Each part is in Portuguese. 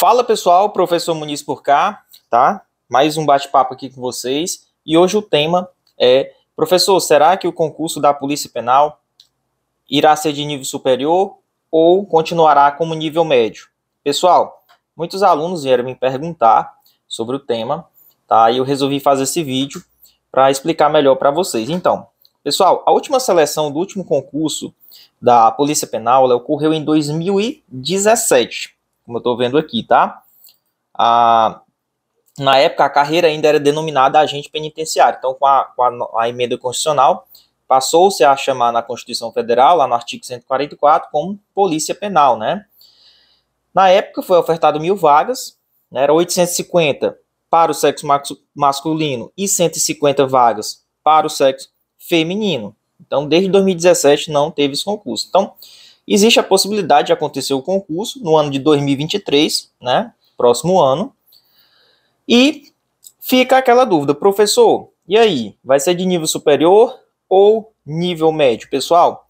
Fala pessoal, professor Muniz por cá, tá? Mais um bate-papo aqui com vocês. E hoje o tema é: professor, será que o concurso da Polícia Penal irá ser de nível superior ou continuará como nível médio? Pessoal, muitos alunos vieram me perguntar sobre o tema, tá? E eu resolvi fazer esse vídeo para explicar melhor para vocês. Então, pessoal, a última seleção do último concurso da Polícia Penal ocorreu em 2017 como eu estou vendo aqui, tá? A, na época, a carreira ainda era denominada agente penitenciário. Então, com a, com a, a emenda constitucional, passou-se a chamar na Constituição Federal, lá no artigo 144, como polícia penal, né? Na época, foi ofertado mil vagas, né? era 850 para o sexo masculino e 150 vagas para o sexo feminino. Então, desde 2017 não teve esse concurso. Então, Existe a possibilidade de acontecer o concurso no ano de 2023, né? Próximo ano. E fica aquela dúvida, professor, e aí? Vai ser de nível superior ou nível médio? Pessoal,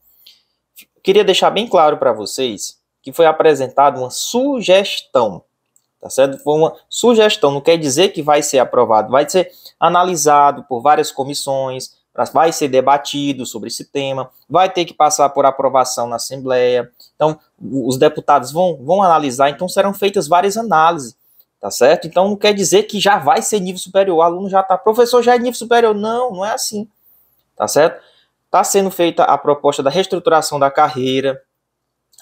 queria deixar bem claro para vocês que foi apresentada uma sugestão, tá certo? Foi uma sugestão, não quer dizer que vai ser aprovado, vai ser analisado por várias comissões, vai ser debatido sobre esse tema, vai ter que passar por aprovação na Assembleia. Então, os deputados vão, vão analisar, então serão feitas várias análises, tá certo? Então, não quer dizer que já vai ser nível superior, o aluno já está, professor já é nível superior. Não, não é assim, tá certo? Está sendo feita a proposta da reestruturação da carreira,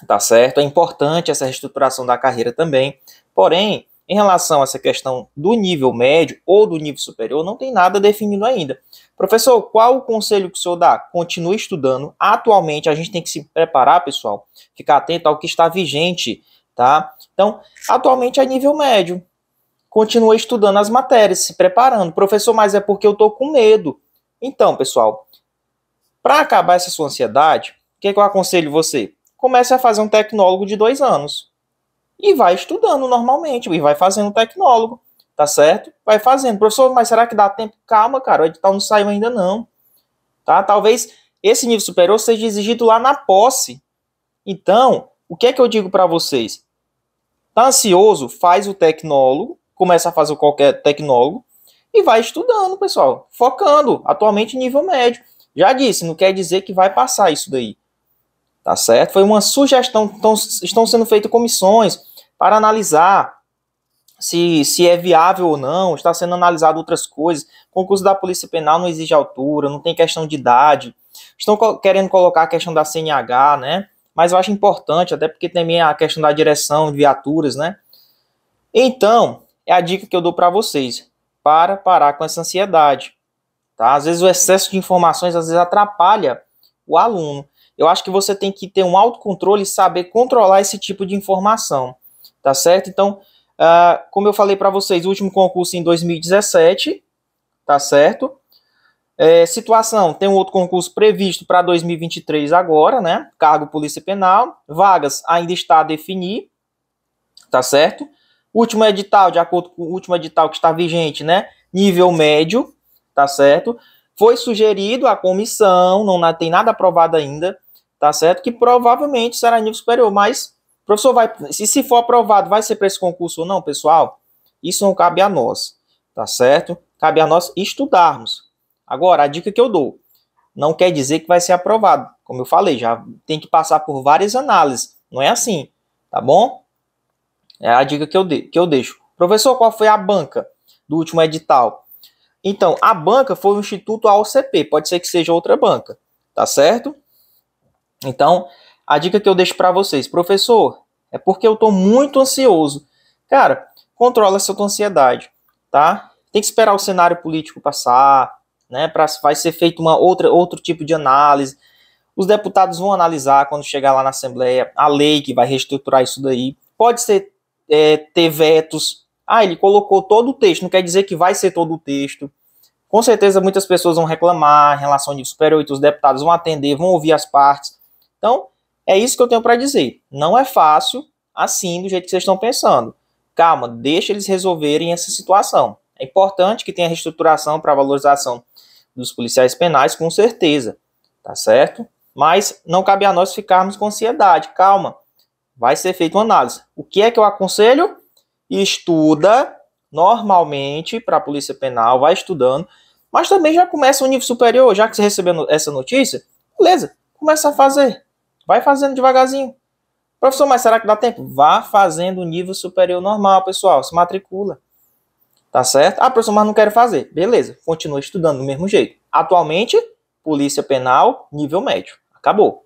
tá certo? É importante essa reestruturação da carreira também, porém, em relação a essa questão do nível médio ou do nível superior, não tem nada definido ainda. Professor, qual o conselho que o senhor dá? Continue estudando. Atualmente, a gente tem que se preparar, pessoal, ficar atento ao que está vigente, tá? Então, atualmente é nível médio. Continue estudando as matérias, se preparando. Professor, mas é porque eu estou com medo. Então, pessoal, para acabar essa sua ansiedade, o que, que eu aconselho você? Comece a fazer um tecnólogo de dois anos e vai estudando normalmente, e vai fazendo tecnólogo, tá certo? Vai fazendo. Professor, mas será que dá tempo? Calma, cara, o edital não saiu ainda não. Tá? Talvez esse nível superior seja exigido lá na posse. Então, o que é que eu digo para vocês? Tá ansioso? Faz o tecnólogo, começa a fazer qualquer tecnólogo e vai estudando, pessoal, focando, atualmente nível médio. Já disse, não quer dizer que vai passar isso daí. Tá certo? Foi uma sugestão, estão, estão sendo feitas comissões, para analisar se, se é viável ou não, está sendo analisado outras coisas. concurso da Polícia Penal não exige altura, não tem questão de idade. Estão co querendo colocar a questão da CNH, né? Mas eu acho importante, até porque também é a questão da direção de viaturas, né? Então, é a dica que eu dou para vocês, para parar com essa ansiedade. Tá? Às vezes o excesso de informações às vezes atrapalha o aluno. Eu acho que você tem que ter um autocontrole e saber controlar esse tipo de informação tá certo? Então, ah, como eu falei para vocês, o último concurso em 2017, tá certo? É, situação, tem um outro concurso previsto para 2023 agora, né? Cargo Polícia Penal, vagas ainda está a definir, tá certo? Último edital, de acordo com o último edital que está vigente, né? Nível médio, tá certo? Foi sugerido à comissão, não tem nada aprovado ainda, tá certo? Que provavelmente será nível superior, mas Professor, vai, se, se for aprovado, vai ser para esse concurso ou não, pessoal? Isso não cabe a nós, tá certo? Cabe a nós estudarmos. Agora, a dica que eu dou, não quer dizer que vai ser aprovado. Como eu falei, já tem que passar por várias análises. Não é assim, tá bom? É a dica que eu, de, que eu deixo. Professor, qual foi a banca do último edital? Então, a banca foi o Instituto AOCP, pode ser que seja outra banca, tá certo? Então, a dica que eu deixo para vocês, professor, é porque eu estou muito ansioso. Cara, controla essa tua ansiedade, tá? Tem que esperar o cenário político passar, né? Pra, vai ser feito uma outra, outro tipo de análise. Os deputados vão analisar quando chegar lá na Assembleia a lei que vai reestruturar isso daí. Pode ser é, ter vetos. Ah, ele colocou todo o texto, não quer dizer que vai ser todo o texto. Com certeza muitas pessoas vão reclamar em relação ao Super 8, os deputados vão atender, vão ouvir as partes. Então, é isso que eu tenho para dizer. Não é fácil assim do jeito que vocês estão pensando. Calma, deixa eles resolverem essa situação. É importante que tenha reestruturação para valorização dos policiais penais, com certeza, tá certo? Mas não cabe a nós ficarmos com ansiedade. Calma, vai ser feita uma análise. O que é que eu aconselho? Estuda normalmente para a Polícia Penal, vai estudando, mas também já começa o nível superior, já que você recebeu essa notícia, beleza, começa a fazer. Vai fazendo devagarzinho. Professor, mas será que dá tempo? Vá fazendo o nível superior normal, pessoal. Se matricula. Tá certo? Ah, professor, mas não quero fazer. Beleza, continua estudando do mesmo jeito. Atualmente, Polícia Penal, nível médio. Acabou.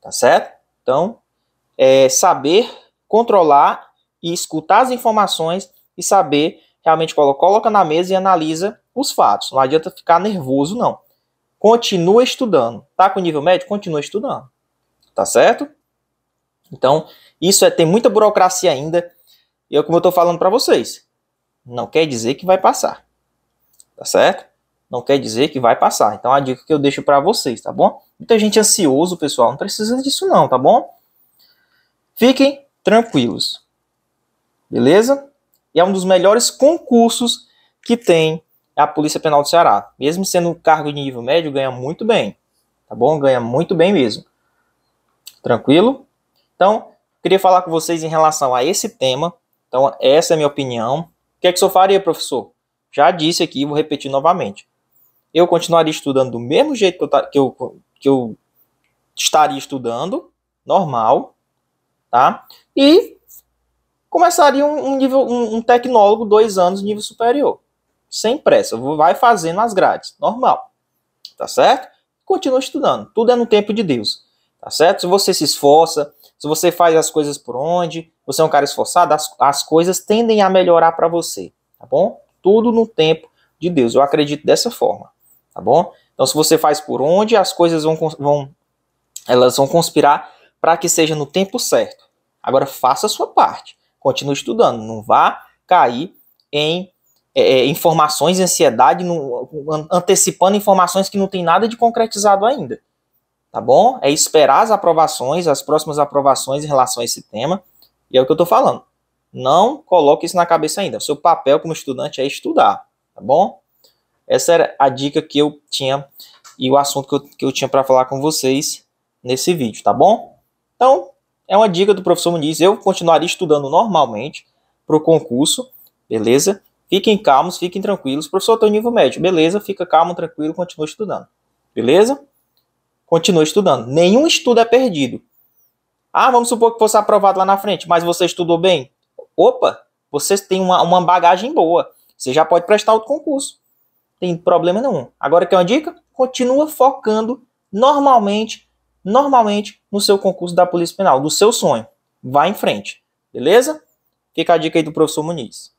Tá certo? Então, é saber controlar e escutar as informações e saber realmente coloca, coloca na mesa e analisa os fatos. Não adianta ficar nervoso, não. Continua estudando. Tá com nível médio? Continua estudando tá certo? Então, isso é tem muita burocracia ainda. E é como eu estou falando para vocês, não quer dizer que vai passar, tá certo? Não quer dizer que vai passar. Então, a dica que eu deixo para vocês, tá bom? Muita gente ansioso, pessoal, não precisa disso não, tá bom? Fiquem tranquilos, beleza? E é um dos melhores concursos que tem a Polícia Penal do Ceará. Mesmo sendo um cargo de nível médio, ganha muito bem, tá bom? Ganha muito bem mesmo. Tranquilo? Então, queria falar com vocês em relação a esse tema. Então, essa é a minha opinião. O que é que eu faria, professor? Já disse aqui vou repetir novamente. Eu continuaria estudando do mesmo jeito que eu, que eu, que eu estaria estudando, normal, tá? E começaria um, um nível, um, um, tecnólogo, dois anos, nível superior. Sem pressa, vai fazendo as grades, normal. Tá certo? Continua estudando, tudo é no tempo de Deus tá certo? Se você se esforça, se você faz as coisas por onde, você é um cara esforçado, as, as coisas tendem a melhorar para você, tá bom? Tudo no tempo de Deus, eu acredito dessa forma, tá bom? Então, se você faz por onde, as coisas vão, vão elas vão conspirar para que seja no tempo certo. Agora, faça a sua parte, continue estudando, não vá cair em é, é informações, ansiedade, no, antecipando informações que não tem nada de concretizado ainda tá bom? É esperar as aprovações, as próximas aprovações em relação a esse tema, e é o que eu estou falando. Não coloque isso na cabeça ainda. O seu papel como estudante é estudar, tá bom? Essa era a dica que eu tinha e o assunto que eu, que eu tinha para falar com vocês nesse vídeo, tá bom? Então, é uma dica do professor Muniz. Eu continuaria estudando normalmente para o concurso, beleza? Fiquem calmos, fiquem tranquilos. Professor, estou em nível médio. Beleza, fica calmo, tranquilo, continua estudando. Beleza? Continua estudando. Nenhum estudo é perdido. Ah, vamos supor que fosse aprovado lá na frente, mas você estudou bem? Opa, você tem uma, uma bagagem boa. Você já pode prestar outro concurso. Tem problema nenhum. Agora que é uma dica? Continua focando normalmente, normalmente no seu concurso da Polícia Penal, do seu sonho. Vá em frente, beleza? Fica a dica aí do professor Muniz.